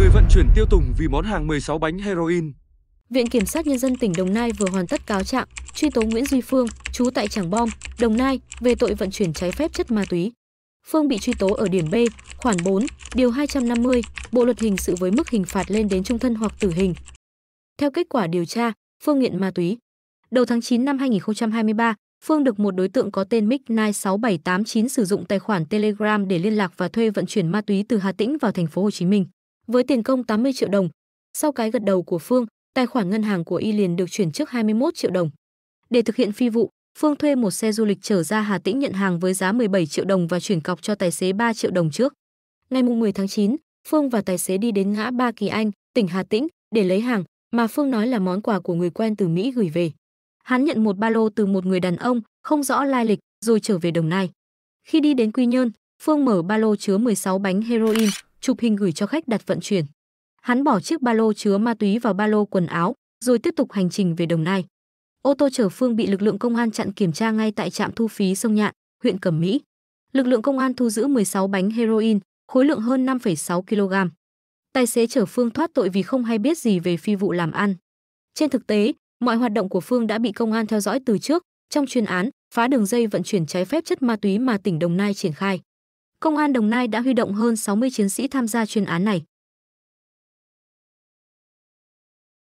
Người vận chuyển tiêu tùng vì món hàng 16 bánh heroin. Viện Kiểm sát Nhân dân tỉnh Đồng Nai vừa hoàn tất cáo trạng truy tố Nguyễn Duy Phương, chú tại Trảng Bom, Đồng Nai về tội vận chuyển trái phép chất ma túy. Phương bị truy tố ở điểm B, khoản 4, điều 250, Bộ luật hình sự với mức hình phạt lên đến trung thân hoặc tử hình. Theo kết quả điều tra, Phương nghiện ma túy. Đầu tháng 9 năm 2023, Phương được một đối tượng có tên Mick 96789 sử dụng tài khoản Telegram để liên lạc và thuê vận chuyển ma túy từ Hà Tĩnh vào thành phố Hồ Chí Minh với tiền công 80 triệu đồng. Sau cái gật đầu của Phương, tài khoản ngân hàng của y liền được chuyển trước 21 triệu đồng. Để thực hiện phi vụ, Phương thuê một xe du lịch trở ra Hà Tĩnh nhận hàng với giá 17 triệu đồng và chuyển cọc cho tài xế 3 triệu đồng trước. Ngày 10 tháng 9, Phương và tài xế đi đến ngã Ba Kỳ Anh, tỉnh Hà Tĩnh để lấy hàng mà Phương nói là món quà của người quen từ Mỹ gửi về. Hắn nhận một ba lô từ một người đàn ông không rõ lai lịch rồi trở về Đồng Nai. Khi đi đến Quy Nhơn, Phương mở ba lô chứa 16 bánh heroin, chụp hình gửi cho khách đặt vận chuyển. Hắn bỏ chiếc ba lô chứa ma túy vào ba lô quần áo, rồi tiếp tục hành trình về Đồng Nai. Ô tô chở Phương bị lực lượng công an chặn kiểm tra ngay tại trạm thu phí sông Nhạn, huyện Cẩm Mỹ. Lực lượng công an thu giữ 16 bánh heroin, khối lượng hơn 5,6 kg. Tài xế chở Phương thoát tội vì không hay biết gì về phi vụ làm ăn. Trên thực tế, mọi hoạt động của Phương đã bị công an theo dõi từ trước, trong chuyên án phá đường dây vận chuyển trái phép chất ma túy mà tỉnh Đồng Nai triển khai. Công an Đồng Nai đã huy động hơn 60 chiến sĩ tham gia chuyên án này.